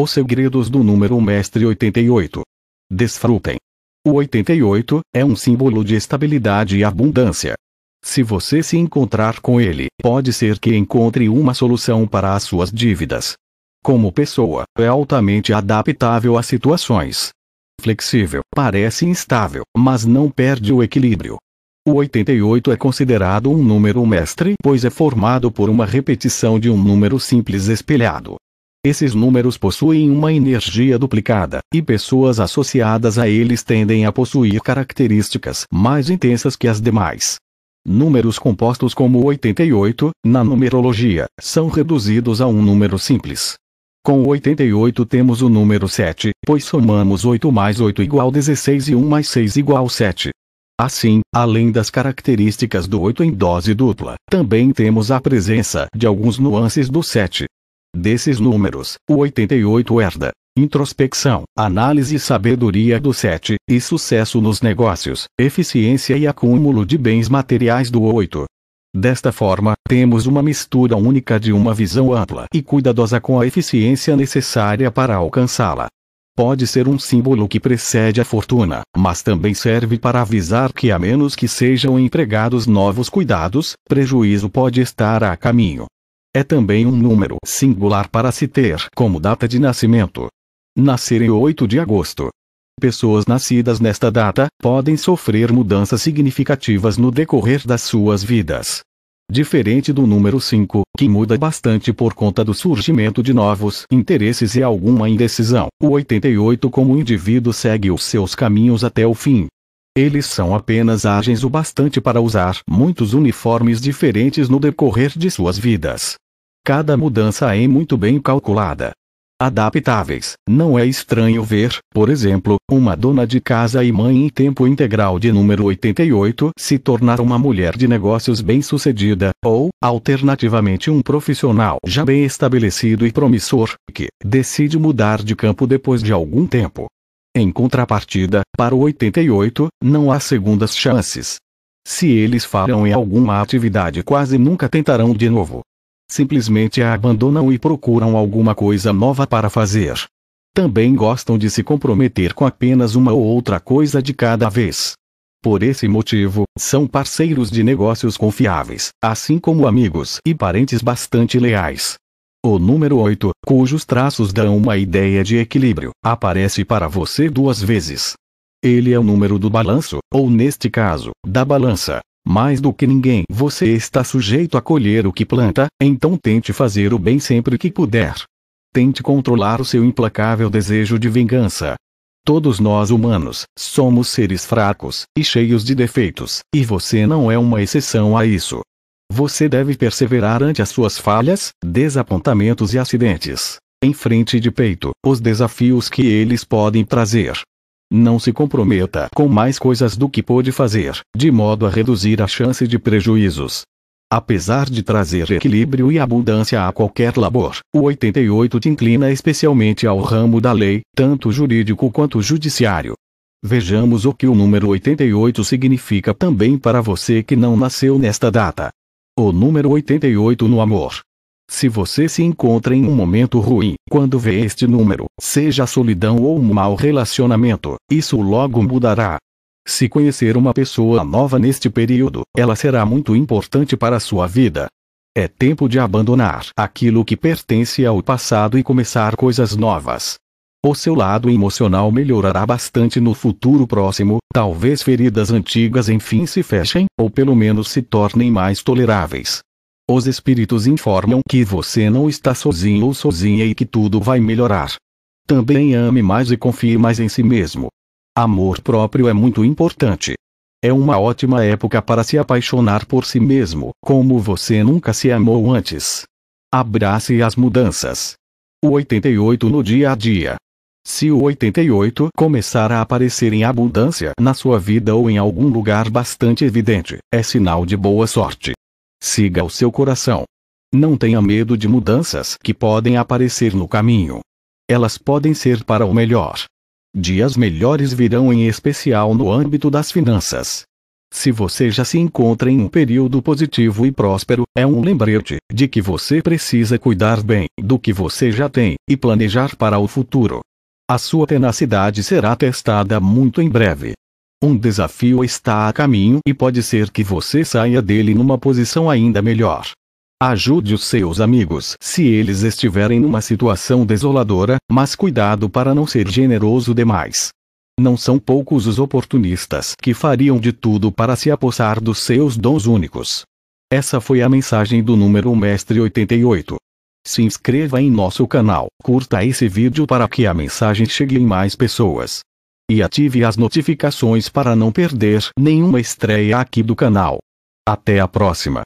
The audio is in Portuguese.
Os segredos do número mestre 88. Desfrutem. O 88 é um símbolo de estabilidade e abundância. Se você se encontrar com ele, pode ser que encontre uma solução para as suas dívidas. Como pessoa, é altamente adaptável a situações. Flexível, parece instável, mas não perde o equilíbrio. O 88 é considerado um número mestre, pois é formado por uma repetição de um número simples espelhado, esses números possuem uma energia duplicada, e pessoas associadas a eles tendem a possuir características mais intensas que as demais. Números compostos como 88, na numerologia, são reduzidos a um número simples. Com 88 temos o número 7, pois somamos 8 mais 8 igual 16 e 1 mais 6 igual 7. Assim, além das características do 8 em dose dupla, também temos a presença de alguns nuances do 7, Desses números, o 88 herda introspecção, análise e sabedoria do 7, e sucesso nos negócios, eficiência e acúmulo de bens materiais do 8. Desta forma, temos uma mistura única de uma visão ampla e cuidadosa com a eficiência necessária para alcançá-la. Pode ser um símbolo que precede a fortuna, mas também serve para avisar que, a menos que sejam empregados novos cuidados, prejuízo pode estar a caminho. É também um número singular para se ter como data de nascimento. Nascer em 8 de agosto. Pessoas nascidas nesta data podem sofrer mudanças significativas no decorrer das suas vidas. Diferente do número 5, que muda bastante por conta do surgimento de novos interesses e alguma indecisão, o 88 como indivíduo segue os seus caminhos até o fim. Eles são apenas ágeis o bastante para usar muitos uniformes diferentes no decorrer de suas vidas. Cada mudança é muito bem calculada. Adaptáveis, não é estranho ver, por exemplo, uma dona de casa e mãe em tempo integral de número 88 se tornar uma mulher de negócios bem-sucedida, ou, alternativamente, um profissional já bem estabelecido e promissor, que decide mudar de campo depois de algum tempo. Em contrapartida, para o 88, não há segundas chances. Se eles falham em alguma atividade, quase nunca tentarão de novo. Simplesmente a abandonam e procuram alguma coisa nova para fazer. Também gostam de se comprometer com apenas uma ou outra coisa de cada vez. Por esse motivo, são parceiros de negócios confiáveis, assim como amigos e parentes bastante leais o número 8, cujos traços dão uma ideia de equilíbrio, aparece para você duas vezes. Ele é o número do balanço, ou neste caso, da balança. Mais do que ninguém, você está sujeito a colher o que planta, então tente fazer o bem sempre que puder. Tente controlar o seu implacável desejo de vingança. Todos nós humanos somos seres fracos e cheios de defeitos, e você não é uma exceção a isso. Você deve perseverar ante as suas falhas, desapontamentos e acidentes. Em frente de peito, os desafios que eles podem trazer. Não se comprometa com mais coisas do que pôde fazer, de modo a reduzir a chance de prejuízos. Apesar de trazer equilíbrio e abundância a qualquer labor, o 88 te inclina especialmente ao ramo da lei, tanto jurídico quanto judiciário. Vejamos o que o número 88 significa também para você que não nasceu nesta data. O número 88 no amor. Se você se encontra em um momento ruim, quando vê este número, seja solidão ou um mau relacionamento, isso logo mudará. Se conhecer uma pessoa nova neste período, ela será muito importante para a sua vida. É tempo de abandonar aquilo que pertence ao passado e começar coisas novas. O seu lado emocional melhorará bastante no futuro próximo, talvez feridas antigas enfim se fechem, ou pelo menos se tornem mais toleráveis. Os espíritos informam que você não está sozinho ou sozinha e que tudo vai melhorar. Também ame mais e confie mais em si mesmo. Amor próprio é muito importante. É uma ótima época para se apaixonar por si mesmo, como você nunca se amou antes. Abrace as mudanças. O 88 no dia a dia. Se o 88 começar a aparecer em abundância na sua vida ou em algum lugar bastante evidente, é sinal de boa sorte. Siga o seu coração. Não tenha medo de mudanças que podem aparecer no caminho. Elas podem ser para o melhor. Dias melhores virão em especial no âmbito das finanças. Se você já se encontra em um período positivo e próspero, é um lembrete de que você precisa cuidar bem do que você já tem e planejar para o futuro. A sua tenacidade será testada muito em breve. Um desafio está a caminho e pode ser que você saia dele numa posição ainda melhor. Ajude os seus amigos se eles estiverem numa situação desoladora, mas cuidado para não ser generoso demais. Não são poucos os oportunistas que fariam de tudo para se apossar dos seus dons únicos. Essa foi a mensagem do número mestre 88. Se inscreva em nosso canal, curta esse vídeo para que a mensagem chegue em mais pessoas. E ative as notificações para não perder nenhuma estreia aqui do canal. Até a próxima!